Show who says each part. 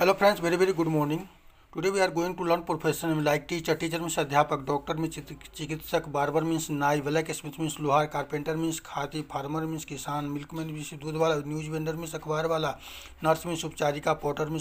Speaker 1: hello friends very very good morning today we are going to learn profession में like teacher teacher means अध्यापक doctor means चिकित्सक barber means नाई blacksmith means लोहार carpenter means खाती farmer means किसान milkman means दूध वाला news vendor means अखबार वाला नर्स मीन्स उपचारिका पोटर मीन्स